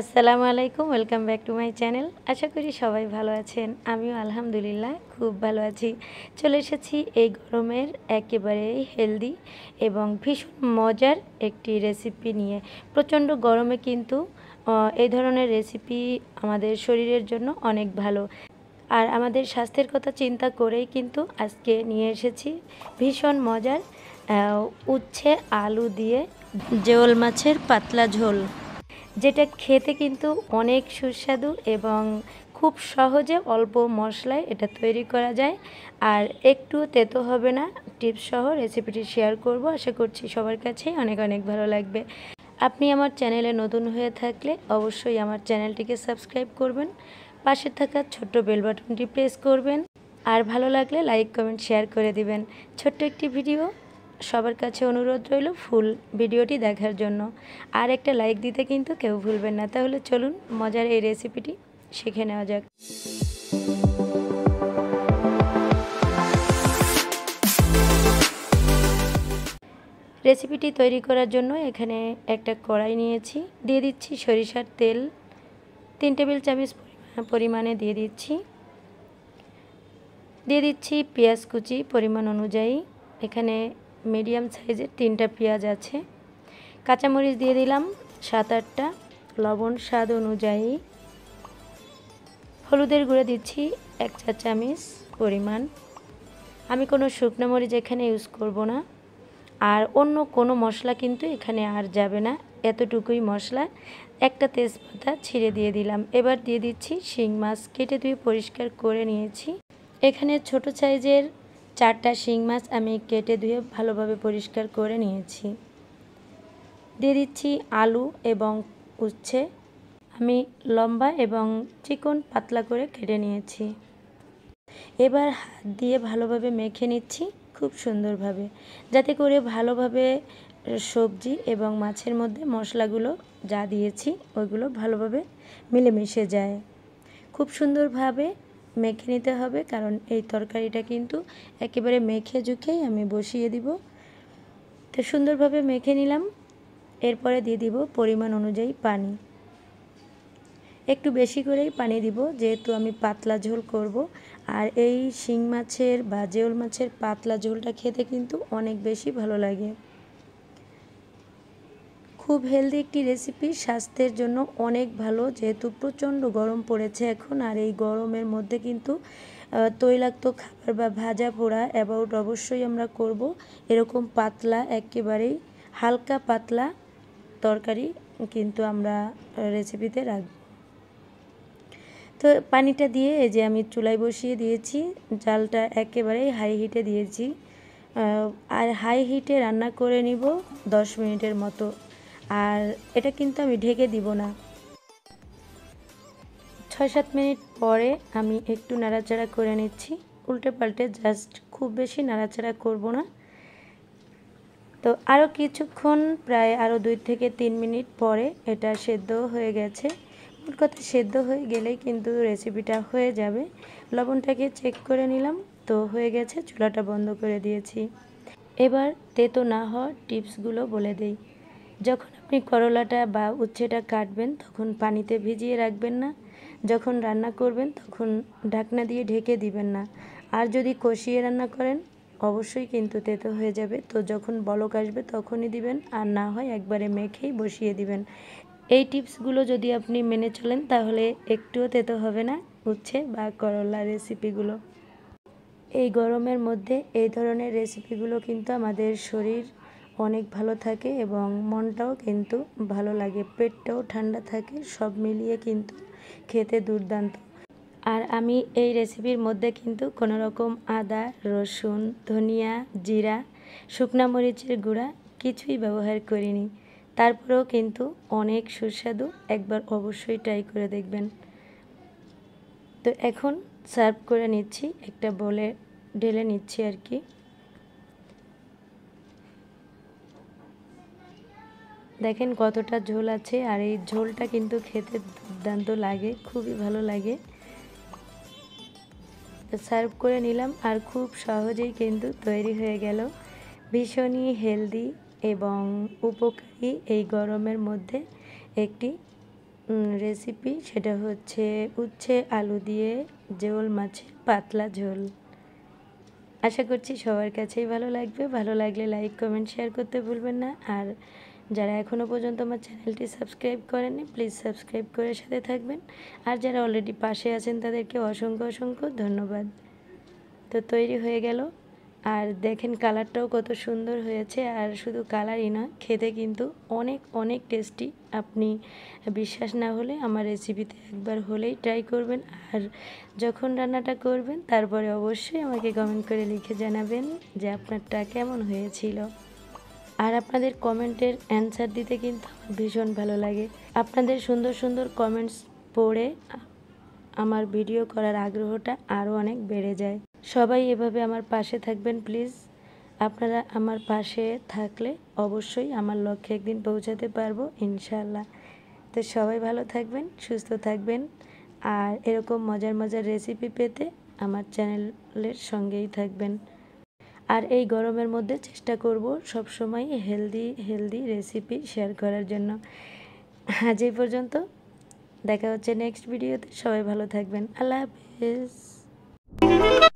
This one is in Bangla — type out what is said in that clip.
আসসালামু আলাইকুম welcome back to my channel আশা করি সবাই ভালো আছেন আমিও আলহামদুলিল্লাহ খুব ভালো আছি চলে এসেছি এই গরমের একেবারে হেলদি এবং ভীষণ মজার একটি রেসিপি নিয়ে প্রচণ্ড গরমে কিন্তু এই ধরনের রেসিপি আমাদের শরীরের জন্য অনেক ভালো আর আমাদের স্বাস্থ্যের কথা চিন্তা করেই কিন্তু আজকে নিয়ে এসেছি ভীষণ মজার উচ্ছে আলু দিয়ে জেওল মাছের পাতলা ঝোল যেটা খেতে কিন্তু অনেক সুস্বাদু এবং খুব সহজে অল্প মশলায় এটা তৈরি করা যায় আর একটু তেতো হবে না টিপস সহ রেসিপিটি শেয়ার করব আশা করছি সবার কাছেই অনেক অনেক ভালো লাগবে আপনি আমার চ্যানেলে নতুন হয়ে থাকলে অবশ্যই আমার চ্যানেলটিকে সাবস্ক্রাইব করবেন পাশে থাকা ছোট্ট বেল বাটনটি প্রেস করবেন আর ভালো লাগলে লাইক কমেন্ট শেয়ার করে দিবেন ছোট্ট একটি ভিডিও সবার কাছে অনুরোধ রইল ফুল ভিডিওটি দেখার জন্য আর একটা লাইক দিতে কিন্তু কেউ ভুলবেন না তাহলে চলুন মজার এই রেসিপিটি শিখে নেওয়া যাক রেসিপিটি তৈরি করার জন্য এখানে একটা কড়াই নিয়েছি দিয়ে দিচ্ছি সরিষার তেল তিন টেবিল চামচ পরিমাণে দিয়ে দিচ্ছি দিয়ে দিচ্ছি পেঁয়াজ কুচি পরিমাণ অনুযায়ী এখানে মিডিয়াম সাইজের তিনটা পেঁয়াজ আছে কাঁচামরিচ দিয়ে দিলাম সাত আটটা লবণ স্বাদ অনুযায়ী হলুদের গুঁড়ো দিচ্ছি এক চা চামচ পরিমাণ আমি কোনো শুকনো মরিচ এখানে ইউজ করব না আর অন্য কোনো মশলা কিন্তু এখানে আর যাবে না এতটুকুই মশলা একটা তেজপাতা ছিঁড়ে দিয়ে দিলাম এবার দিয়ে দিচ্ছি শিং মাছ কেটে ধুয়ে পরিষ্কার করে নিয়েছি এখানে ছোট সাইজের চারটা শিং মাছ আমি কেটে ধুয়ে ভালোভাবে পরিষ্কার করে নিয়েছি দিয়ে দিচ্ছি আলু এবং উচ্ছে আমি লম্বা এবং চিকন পাতলা করে কেটে নিয়েছি এবার হাত দিয়ে ভালোভাবে মেখে নিচ্ছি খুব সুন্দরভাবে যাতে করে ভালোভাবে সবজি এবং মাছের মধ্যে মশলাগুলো যা দিয়েছি ওইগুলো ভালোভাবে মিলেমিশে যায় খুব সুন্দরভাবে মেখে নিতে হবে কারণ এই তরকারিটা কিন্তু একেবারে মেখে জুখেই আমি বসিয়ে দিব তো সুন্দরভাবে মেখে নিলাম এরপরে দিয়ে দিব পরিমাণ অনুযায়ী পানি একটু বেশি করেই পানি দিব যেহেতু আমি পাতলা ঝোল করব আর এই শিং মাছের বা জেউল মাছের পাতলা ঝোলটা খেতে কিন্তু অনেক বেশি ভালো লাগে খুব হেলদি একটি রেসিপি স্বাস্থ্যের জন্য অনেক ভালো যেহেতু প্রচণ্ড গরম পড়েছে এখন আর এই গরমের মধ্যে কিন্তু তৈলাক্ত খাবার বা ভাজা পোড়া অ্যাবাউট অবশ্যই আমরা করব এরকম পাতলা একেবারেই হালকা পাতলা তরকারি কিন্তু আমরা রেসিপিতে রাখব তো পানিটা দিয়ে এই যে আমি চুলায় বসিয়ে দিয়েছি জালটা একেবারেই হাই হিটে দিয়েছি আর হাই হিটে রান্না করে নিব দশ মিনিটের মতো আর এটা কিন্তু আমি ঢেকে দিব না ছয় সাত মিনিট পরে আমি একটু নাড়াচাড়া করে নিচ্ছি উল্টে পাল্টে জাস্ট খুব বেশি নাড়াচাড়া করব না তো আরও কিছুক্ষণ প্রায় আরও দুই থেকে তিন মিনিট পরে এটা সেদ্ধ হয়ে গেছে মোট কথা সেদ্ধ হয়ে গেলেই কিন্তু রেসিপিটা হয়ে যাবে লবণটাকে চেক করে নিলাম তো হয়ে গেছে চুলাটা বন্ধ করে দিয়েছি এবার তেতো না হওয়ার টিপসগুলো বলে দিই যখন আপনি করলাটা বা উচ্ছেটা কাটবেন তখন পানিতে ভিজিয়ে রাখবেন না যখন রান্না করবেন তখন ঢাকনা দিয়ে ঢেকে দিবেন না আর যদি কষিয়ে রান্না করেন অবশ্যই কিন্তু তেতো হয়ে যাবে তো যখন বলক আসবে তখনই দিবেন আর না হয় একবারে মেখেই বসিয়ে দিবেন এই টিপসগুলো যদি আপনি মেনে চলেন তাহলে একটুও তেতো হবে না উচ্ছে বা করলা রেসিপিগুলো এই গরমের মধ্যে এই ধরনের রেসিপিগুলো কিন্তু আমাদের শরীর অনেক ভালো থাকে এবং মনটাও কিন্তু ভালো লাগে পেটটাও ঠান্ডা থাকে সব মিলিয়ে কিন্তু খেতে দুর্দান্ত আর আমি এই রেসিপির মধ্যে কিন্তু কোনো রকম আদা রসুন ধনিয়া জিরা শুকনা মরিচের গুঁড়া কিছুই ব্যবহার করিনি তারপরেও কিন্তু অনেক সুস্বাদু একবার অবশ্যই ট্রাই করে দেখবেন তো এখন সার্ভ করে নিচ্ছি একটা বলে ঢেলে নিচ্ছি আর কি দেখেন কতটা ঝোল আছে আর এই ঝোলটা কিন্তু খেতে দুর্দান্ত লাগে খুবই ভালো লাগে সার্ভ করে নিলাম আর খুব সহজেই কিন্তু তৈরি হয়ে গেল ভীষণই হেলদি এবং উপকারী এই গরমের মধ্যে একটি রেসিপি সেটা হচ্ছে উচ্ছে আলু দিয়ে ঝোল মাছের পাতলা ঝোল আশা করছি সবার কাছেই ভালো লাগবে ভালো লাগলে লাইক কমেন্ট শেয়ার করতে ভুলবেন না আর যারা এখনও পর্যন্ত আমার চ্যানেলটি সাবস্ক্রাইব করেননি প্লিজ সাবস্ক্রাইব করে সাথে থাকবেন আর যারা অলরেডি পাশে আছেন তাদেরকে অসংখ্য অসংখ্য ধন্যবাদ তো তৈরি হয়ে গেল আর দেখেন কালারটাও কত সুন্দর হয়েছে আর শুধু কালারই না খেতে কিন্তু অনেক অনেক টেস্টি আপনি বিশ্বাস না হলে আমার রেসিপিতে একবার হলেই ট্রাই করবেন আর যখন রান্নাটা করবেন তারপরে অবশ্যই আমাকে কমেন্ট করে লিখে জানাবেন যে আপনারটা কেমন হয়েছিল আর আপনাদের কমেন্টের অ্যান্সার দিতে কিন্তু আমার ভীষণ ভালো লাগে আপনাদের সুন্দর সুন্দর কমেন্টস পড়ে আমার ভিডিও করার আগ্রহটা আরও অনেক বেড়ে যায় সবাই এভাবে আমার পাশে থাকবেন প্লিজ আপনারা আমার পাশে থাকলে অবশ্যই আমার লক্ষ্যে একদিন পৌঁছাতে পারবো ইনশাল্লাহ তো সবাই ভালো থাকবেন সুস্থ থাকবেন আর এরকম মজার মজার রেসিপি পেতে আমার চ্যানেলের সঙ্গেই থাকবেন আর এই গরমের মধ্যে চেষ্টা করব সময় হেলদি হেলদি রেসিপি শেয়ার করার জন্য আজ এই পর্যন্ত দেখা হচ্ছে নেক্সট ভিডিওতে সবাই ভালো থাকবেন আল্লাহ হাফিজ